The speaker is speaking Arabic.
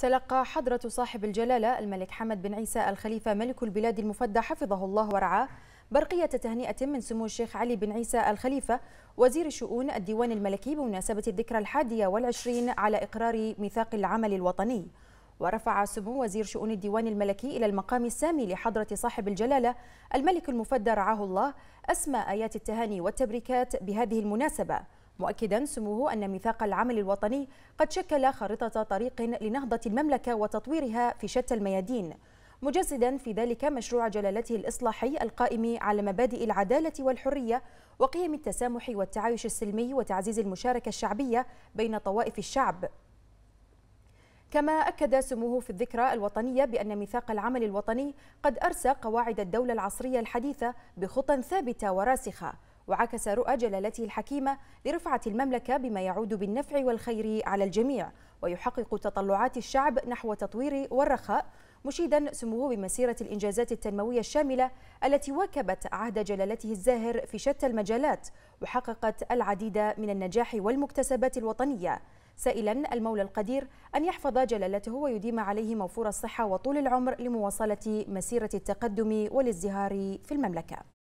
تلقى حضرة صاحب الجلالة الملك حمد بن عيسى الخليفة ملك البلاد المفدى حفظه الله ورعاه برقية تهنئة من سمو الشيخ علي بن عيسى الخليفة وزير شؤون الديوان الملكي بمناسبة الذكرى الحادية والعشرين على إقرار ميثاق العمل الوطني ورفع سمو وزير شؤون الديوان الملكي إلى المقام السامي لحضرة صاحب الجلالة الملك المفدى رعاه الله أسمى آيات التهاني والتبريكات بهذه المناسبة مؤكدا سموه أن ميثاق العمل الوطني قد شكل خارطة طريق لنهضة المملكة وتطويرها في شتى الميادين مجسدا في ذلك مشروع جلالته الإصلاحي القائم على مبادئ العدالة والحرية وقيم التسامح والتعايش السلمي وتعزيز المشاركة الشعبية بين طوائف الشعب كما أكد سموه في الذكرى الوطنية بأن ميثاق العمل الوطني قد أرسى قواعد الدولة العصرية الحديثة بخطى ثابتة وراسخة وعكس رؤى جلالته الحكيمة لرفعة المملكة بما يعود بالنفع والخير على الجميع ويحقق تطلعات الشعب نحو تطوير والرخاء مشيدا سموه بمسيرة الإنجازات التنموية الشاملة التي واكبت عهد جلالته الزاهر في شتى المجالات وحققت العديد من النجاح والمكتسبات الوطنية سائلا المولى القدير أن يحفظ جلالته ويديم عليه موفور الصحة وطول العمر لمواصلة مسيرة التقدم والازدهار في المملكة